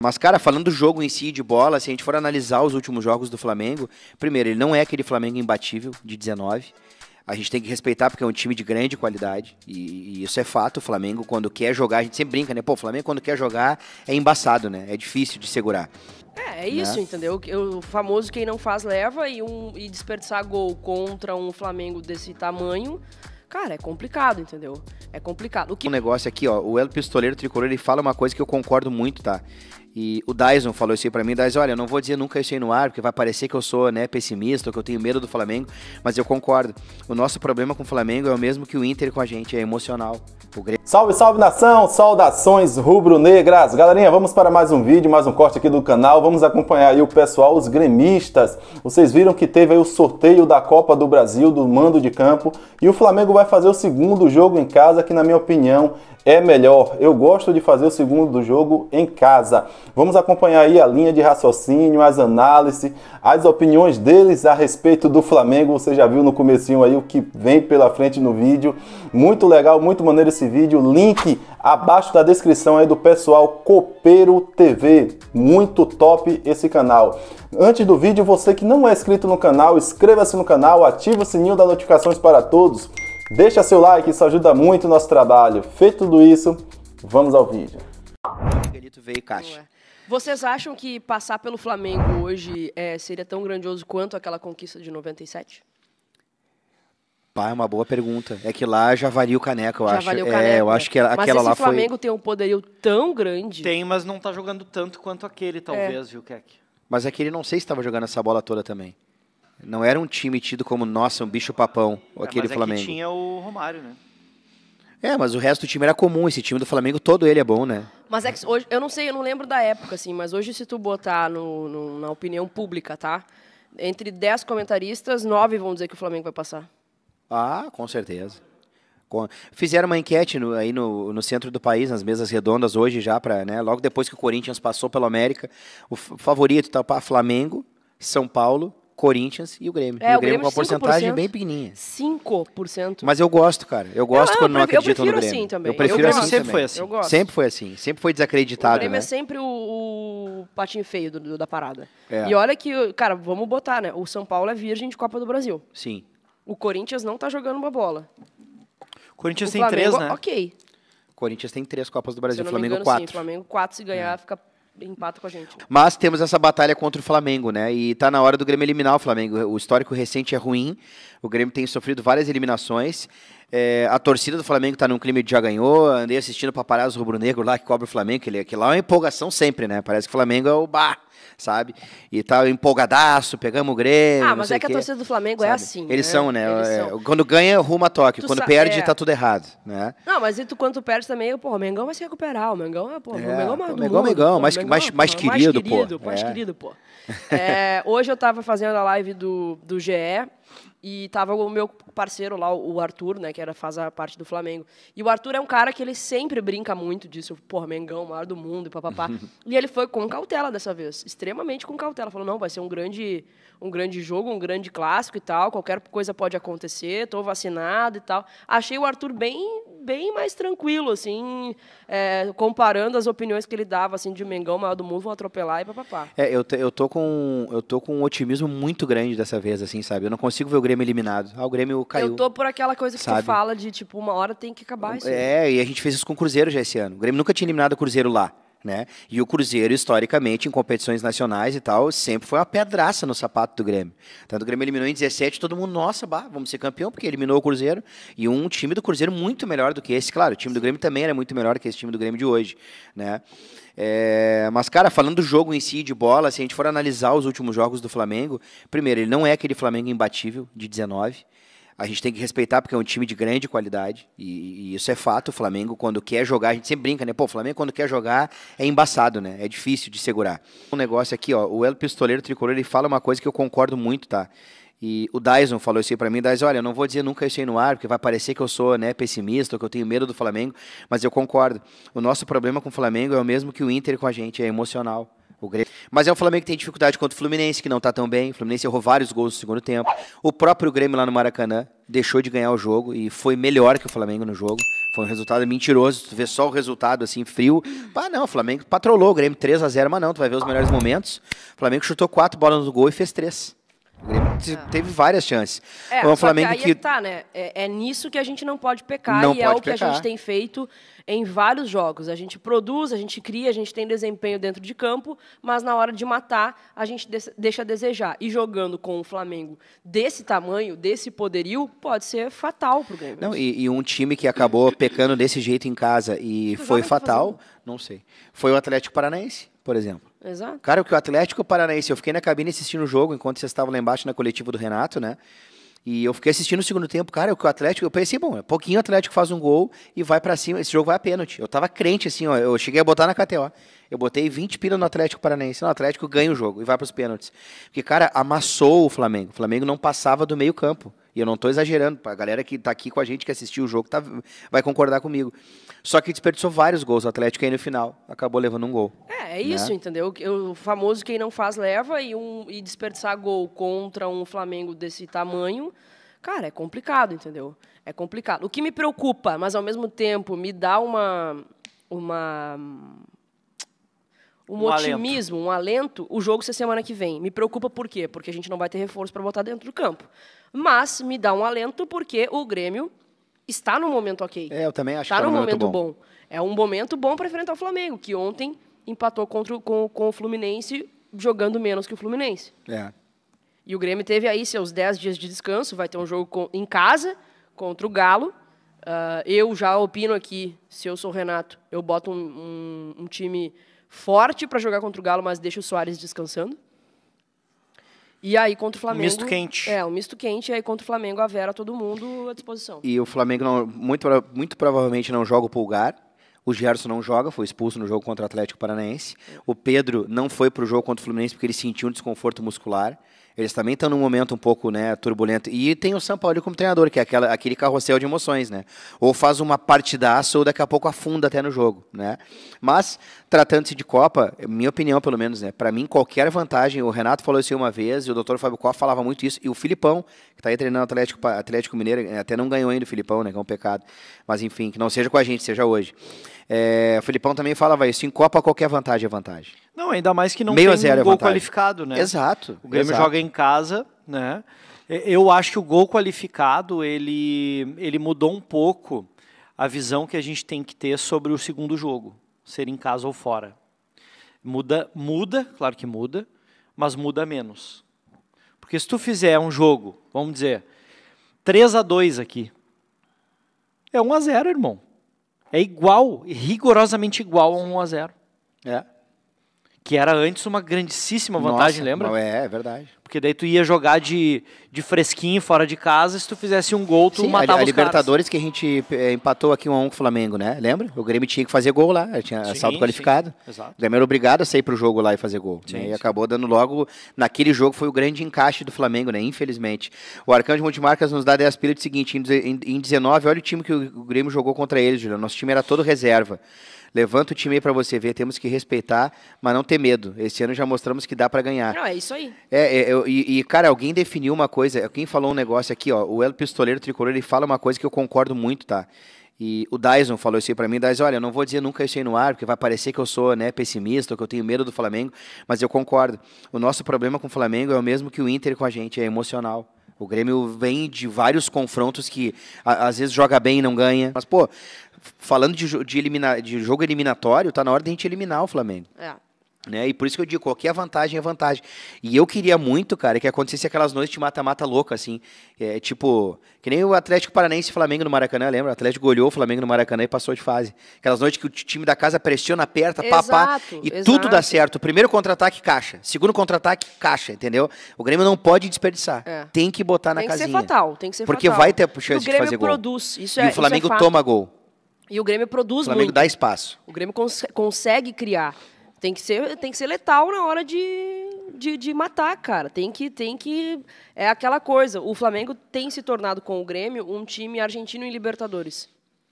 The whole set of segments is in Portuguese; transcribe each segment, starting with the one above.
Mas, cara, falando do jogo em si, de bola, se a gente for analisar os últimos jogos do Flamengo, primeiro, ele não é aquele Flamengo imbatível de 19. A gente tem que respeitar porque é um time de grande qualidade. E, e, isso é fato. O Flamengo, quando quer jogar, a gente sempre brinca, né? Pô, o Flamengo, quando quer jogar, é embaçado, né? É difícil de segurar. É, é isso, né? entendeu? O, famoso quem não faz leva e, um, e desperdiçar gol contra um Flamengo desse tamanho cara, é complicado, entendeu? É complicado. O que... Um negócio aqui, ó, o El Pistoleiro Tricolor, ele fala uma coisa que eu concordo muito, tá? E o Dyson falou isso aí pra mim, Dyson, olha, eu não vou dizer nunca isso aí no ar, porque vai parecer que eu sou né, pessimista, ou que eu tenho medo do Flamengo, mas eu concordo. O nosso problema com o Flamengo é o mesmo que o Inter com a gente, é emocional. Grêmio... Salve, salve nação, saudações rubro-negras. Galerinha, vamos para mais um vídeo, mais um corte aqui do canal, vamos acompanhar aí o pessoal, os gremistas. Vocês viram que teve aí o sorteio da Copa do Brasil, do mando de campo, e o Flamengo vai fazer o segundo jogo em casa, que na minha opinião é melhor. Eu gosto de fazer o segundo do jogo em casa. Vamos acompanhar aí a linha de raciocínio, as análises, as opiniões deles a respeito do Flamengo. Você já viu no comecinho aí o que vem pela frente no vídeo. Muito legal, muito maneiro esse vídeo. Link abaixo da descrição aí do pessoal Copeiro TV. Muito top esse canal. Antes do vídeo, você que não é inscrito no canal, inscreva-se no canal, ativa o sininho das notificações para todos. Deixa seu like, isso ajuda muito o nosso trabalho. Feito tudo isso, vamos ao vídeo veio caixa. Vocês acham que passar pelo Flamengo hoje é, seria tão grandioso quanto aquela conquista de 97? Pá, é uma boa pergunta. É que lá já valia o caneco, eu já acho. o é, caneco, é, eu né? acho que aquela lá foi. Mas o Flamengo tem um poderio tão grande. Tem, mas não está jogando tanto quanto aquele, talvez, é. viu, Keck? Mas aquele é não sei se estava jogando essa bola toda também. Não era um time tido como, nossa, um bicho papão, é, aquele mas é Flamengo. Mas tinha o Romário, né? É, mas o resto do time era comum. Esse time do Flamengo todo ele é bom, né? Mas é que hoje, eu não sei, eu não lembro da época, assim, mas hoje se tu botar no, no, na opinião pública, tá? Entre 10 comentaristas, 9 vão dizer que o Flamengo vai passar. Ah, com certeza. Fizeram uma enquete no, aí no, no, centro do país, nas mesas redondas hoje já, pra, né, logo depois que o Corinthians passou pela América. O favorito está para Flamengo, São Paulo, Corinthians e o Grêmio. É, e o, Grêmio o Grêmio, com uma porcentagem bem pequenininha. 5%. Mas eu gosto, cara. Eu gosto quando não acredito no Grêmio. Assim também. Eu prefiro eu assim sempre também. foi assim. Eu gosto. Sempre foi assim. Sempre foi desacreditado, O Grêmio né? é sempre o, o patinho feio do, do, da parada. É. E olha que, cara, vamos botar, né? O São Paulo é virgem de Copa do Brasil. Sim. O Corinthians não tá jogando uma bola. O Corinthians o Flamengo, tem três, né? Ok. Corinthians tem três Copas do Brasil, Flamengo engano, quatro. Sim, Flamengo quatro, se ganhar, é. fica empata com a gente. Mas temos essa batalha contra o Flamengo, né? E tá na hora do Grêmio eliminar o Flamengo. O histórico recente é ruim. O Grêmio tem sofrido várias eliminações. É, a torcida do Flamengo está num clima de já ganhou. Andei assistindo o paparazzo rubro-negro lá que cobre o Flamengo, que, ele, que lá é uma empolgação sempre, né? Parece que o Flamengo é o bar, sabe? E tá empolgadaço, pegamos o Grêmio. Ah, mas é que a torcida do Flamengo é sabe? é assim. Eles né? são, né? Eles é, são. Quando ganha, rumo a toque. Tu quando perde, é. tá tudo errado, né? Não, mas e tu, quando tu perde também, pô, o Mengão vai se recuperar. O Mengão é, pô, é, é, o Mengão é mais Mengão, mundo, Mengão, pô, mais, Mengão, mais, mais, pô, querido, mais querido, pô. Mais querido, pô. hoje eu tava fazendo a live do, do GE e tava o meu parceiro lá, o Arthur, né? que era, faz a parte do Flamengo. E o Arthur é um cara que ele sempre brinca muito disso, porra, Mengão, maior do mundo, papapá. e ele foi com cautela dessa vez, extremamente com cautela. Falou, não, vai ser um grande, um grande jogo, um grande clássico e tal, qualquer coisa pode acontecer, estou vacinado e tal. Achei o Arthur bem bem mais tranquilo, assim, é, comparando as opiniões que ele dava, assim, de Mengão, maior do mundo, vão atropelar e papapá. É, eu, eu, tô com, eu tô com um otimismo muito grande dessa vez, assim, sabe? Eu não consigo ver o Grêmio eliminado. Ah, o Grêmio caiu. Eu tô por aquela coisa que sabe? tu fala de, tipo, uma hora tem que acabar é, isso. É, e a gente fez isso com o Cruzeiro já esse ano. O Grêmio nunca tinha eliminado o Cruzeiro lá né? E o Cruzeiro, historicamente, em competições nacionais e tal, sempre foi uma pedraça no sapato do Grêmio. Tanto o Grêmio eliminou em 17, todo mundo, nossa, bah, vamos ser campeão, porque eliminou o Cruzeiro. E um time do Cruzeiro muito melhor do que esse. Claro, o time do Grêmio também era muito melhor que esse time do Grêmio de hoje, né? É, mas, cara, falando do jogo em si, de bola, se a gente for analisar os últimos jogos do Flamengo, primeiro, ele não é aquele Flamengo imbatível de 19 a gente tem que respeitar, porque é um time de grande qualidade, e, e, isso é fato. O Flamengo, quando quer jogar, a gente sempre brinca, né? Pô, o Flamengo, quando quer jogar, é embaçado, né? É difícil de segurar. Um negócio aqui, ó, o El Pistoleiro Tricolor, ele fala uma coisa que eu concordo muito, tá? E o Dyson falou isso aí pra mim, Dyson, olha, eu não vou dizer nunca isso aí no ar, porque vai parecer que eu sou né, pessimista, ou que eu tenho medo do Flamengo, mas eu concordo. O nosso problema com o Flamengo é o mesmo que o Inter com a gente, é emocional. O Grêmio. Mas é um Flamengo que tem dificuldade contra o Fluminense, que não está tão bem. O Fluminense errou vários gols no segundo tempo. O próprio Grêmio lá no Maracanã deixou de ganhar o jogo e foi melhor que o Flamengo no jogo. Foi um resultado mentiroso. Tu vê só o resultado assim, frio. Ah, não, o Flamengo patrolou o Grêmio 3 a 0 mas não, tu vai ver os melhores momentos. O Flamengo chutou quatro bolas no gol e fez três. O Grêmio é. teve várias chances. É, o Flamengo é que, que... tá, né? É, é, nisso que a gente não pode pecar não e pode é o pecar. que a gente tem feito em vários jogos. A gente produz, a gente cria, a gente tem desempenho dentro de campo, mas na hora de matar a gente deixa a desejar. E jogando com o Flamengo desse tamanho, desse poderio, pode ser fatal pro Grêmio. Não, e, e um time que acabou pecando desse jeito em casa e foi fatal, não sei. Foi o Atlético Paranaense, por exemplo. Exato. Cara, o que o Atlético Paranaense, eu fiquei na cabine assistindo o jogo enquanto vocês estavam lá embaixo na coletiva do Renato, né? E eu fiquei assistindo o segundo tempo, cara, o que o Atlético, eu pensei, bom, pouquinho o Atlético faz um gol e vai para cima, esse jogo vai a pênalti. Eu tava crente assim, ó, eu cheguei a botar na KTO. Eu botei 20 pila no Atlético Paranaense, no Atlético ganha o jogo e vai para os pênaltis. Porque cara, amassou o Flamengo. O Flamengo não passava do meio-campo. E eu não estou exagerando, a galera que está aqui com a gente, que assistiu o jogo, tá, vai concordar comigo. Só que desperdiçou vários gols. O Atlético aí no final acabou levando um gol. É, é isso, né? entendeu? O famoso quem não faz leva e, um, e desperdiçar gol contra um Flamengo desse tamanho, cara, é complicado, entendeu? É complicado. O que me preocupa, mas ao mesmo tempo me dá uma. uma um, um otimismo, alento. um alento, o jogo ser semana que vem. Me preocupa por quê? Porque a gente não vai ter reforço para botar dentro do campo. Mas me dá um alento porque o Grêmio está no momento ok. É, eu também acho está que está é no momento, momento bom. bom. É um momento bom para enfrentar o Flamengo, que ontem empatou contra, com, com o Fluminense, jogando menos que o Fluminense. É. E o Grêmio teve aí seus 10 dias de descanso, vai ter um jogo com, em casa contra o Galo. Uh, eu já opino aqui, se eu sou o Renato, eu boto um, um, um time forte para jogar contra o Galo, mas deixa o Soares descansando. E aí contra o Flamengo. Misto quente. É, um misto quente. E aí contra o Flamengo, a Vera, todo mundo à disposição. E o Flamengo, não, muito, muito provavelmente, não joga o Pulgar. O Gerson não joga, foi expulso no jogo contra o Atlético Paranaense. O Pedro não foi para o jogo contra o Fluminense porque ele sentiu um desconforto muscular. Eles também estão num momento um pouco né, turbulento. E tem o São Paulo como treinador, que é aquela, aquele carrossel de emoções, né? Ou faz uma partidaça ou daqui a pouco afunda até no jogo, né? Mas, tratando-se de Copa, minha opinião pelo menos, né? Para mim, qualquer vantagem, o Renato falou isso uma vez, e o doutor Fábio Koff falava muito isso, e o Filipão, que está aí treinando Atlético, Atlético Mineiro, é, até não ganhou ainda o Filipão, né? Que é um pecado. Mas, enfim, que não seja com a gente, seja hoje. É, o Filipão também falava isso, em Copa qualquer vantagem é vantagem. Não, ainda mais que não Meio tem zero um é gol qualificado, né? Exato. O Grêmio exato. joga em casa, né? Eu acho que o gol qualificado, ele, ele mudou um pouco a visão que a gente tem que ter sobre o segundo jogo, ser em casa ou fora. Muda, muda, claro que muda, mas muda menos. Porque se tu fizer um jogo, vamos dizer, 3 a 2 aqui, é 1 a 0, irmão. É igual, rigorosamente igual a 1 a 0. É. Que era antes uma grandíssima vantagem, Nossa, lembra? É, é verdade. Porque daí tu ia jogar de, de fresquinho fora de casa, se tu fizesse um gol, tu Sim, matava a, a Libertadores caras. que a gente eh, empatou aqui um a um com o Flamengo, né? Lembra? O Grêmio tinha que fazer gol lá, tinha sim, salto qualificado. exato. O Grêmio era obrigado a sair pro jogo lá e fazer gol. Né? Sim, né? E acabou dando logo. Naquele jogo foi o grande encaixe do Flamengo, né? Infelizmente. O Arcanjo de Montemarcas nos dá 10 pila do seguinte: em, em, 19, olha o time que o, o Grêmio jogou contra eles, Juliano. Nosso time era todo reserva. Levanta o time aí para você ver. Temos que respeitar, mas não ter medo. Esse ano já mostramos que dá para ganhar. Não, é isso aí. É, é, é e, e, cara, alguém definiu uma coisa. Alguém falou um negócio aqui, ó. O El Pistoleiro Tricolor, ele fala uma coisa que eu concordo muito, tá? E o Dyson falou isso aí pra mim, Dyson, olha, eu não vou dizer nunca isso aí no ar, porque vai parecer que eu sou né, pessimista, ou que eu tenho medo do Flamengo, mas eu concordo. O nosso problema com o Flamengo é o mesmo que o Inter com a gente, é emocional. O Grêmio vem de vários confrontos que a, às vezes joga bem e não ganha. Mas, pô, falando de, de, elimina, de jogo eliminatório, tá na hora de a gente eliminar o Flamengo. É. Né? E por isso que eu digo, qualquer vantagem é vantagem. E eu queria muito, cara, que acontecesse aquelas noites de mata-mata louca, assim. É, tipo, que nem o Atlético Paranaense e Flamengo no Maracanã, lembra? O Atlético olhou o Flamengo no Maracanã e passou de fase. Aquelas noites que o time da casa pressiona, aperta, exato, papá, e exato. tudo dá certo. Primeiro contra-ataque, caixa. Segundo contra-ataque, caixa, entendeu? O Grêmio não pode desperdiçar. É. Tem que botar tem na que casinha. Tem que ser fatal, tem que ser porque fatal. Porque vai ter chance de fazer gol. Produz, isso e o é, é Flamengo toma gol. E o Grêmio produz o Flamengo muito. dá espaço. O Grêmio cons consegue criar. Tem que, ser, tem que ser letal na hora de, de, de, matar, cara. Tem que, tem que. É aquela coisa. O Flamengo tem se tornado com o Grêmio um time argentino em Libertadores.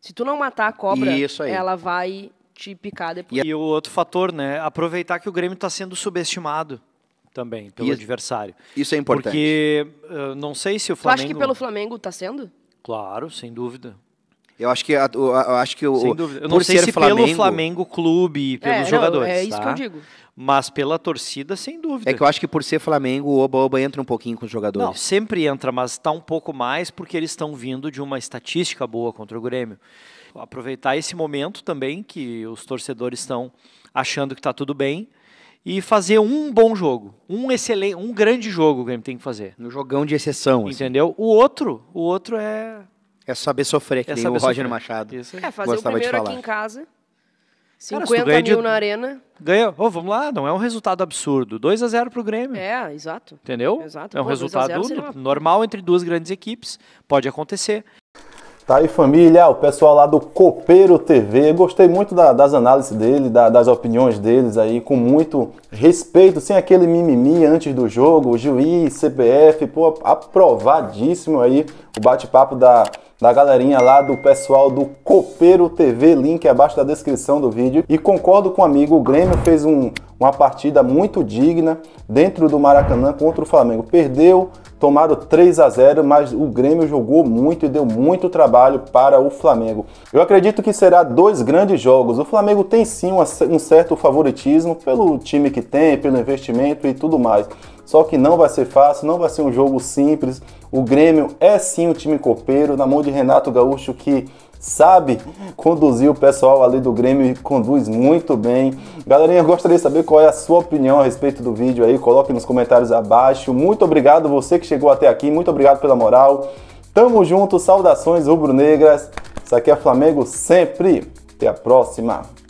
Se tu não matar a cobra, ela vai te picar depois. E o outro fator, né? Aproveitar que o Grêmio está sendo subestimado também pelo isso, adversário. Isso é importante. Porque não sei se o Flamengo. Tu acha que pelo Flamengo está sendo? Claro, sem dúvida. Eu acho que a, acho que o Sem dúvida. Eu não sei se Flamengo, pelo Flamengo clube pelos é, jogadores. Não, é isso tá? que eu digo. Mas pela torcida, sem dúvida. É que eu acho que por ser Flamengo, o Oba-Oba entra um pouquinho com os jogadores. Não, sempre entra, mas está um pouco mais porque eles estão vindo de uma estatística boa contra o Grêmio. Aproveitar esse momento também que os torcedores estão achando que está tudo bem e fazer um bom jogo, um excelente, um grande jogo o Grêmio tem que fazer. Um jogão de exceção. Assim. Entendeu? Assim. O outro, o outro é é saber sofrer, que é o Roger sofrer. Machado. Isso É, fazer Gostava o primeiro aqui em casa. 50 Cara, mil de... na arena. Ganhou. Oh, vamos lá, não é um resultado absurdo. 2 a 0 pro Grêmio. É, exato. Entendeu? Exato. É um Pô, resultado normal entre duas grandes equipes. Pode acontecer. Tá aí, família, o pessoal lá do Copeiro TV. gostei muito da, das análises dele, da, das opiniões deles aí, com muito respeito, sem aquele mimimi antes do jogo, o juiz, CBF, pô, aprovadíssimo aí o bate-papo da da galerinha lá do pessoal do Copeiro TV, link abaixo da descrição do vídeo. E concordo com o amigo, o Grêmio fez um, uma partida muito digna dentro do Maracanã contra o Flamengo. Perdeu, tomaram 3 a 0, mas o Grêmio jogou muito e deu muito trabalho para o Flamengo. Eu acredito que será dois grandes jogos. O Flamengo tem sim um certo favoritismo pelo time que tem, pelo investimento e tudo mais. Só que não vai ser fácil, não vai ser um jogo simples. O Grêmio é sim um time copeiro, na mão de Renato Gaúcho que sabe conduzir o pessoal ali do Grêmio e conduz muito bem. Galerinha, eu gostaria de saber qual é a sua opinião a respeito do vídeo aí, coloque nos comentários abaixo. Muito obrigado você que chegou até aqui, muito obrigado pela moral. Tamo junto, saudações rubro-negras. Isso aqui é Flamengo sempre. Até a próxima.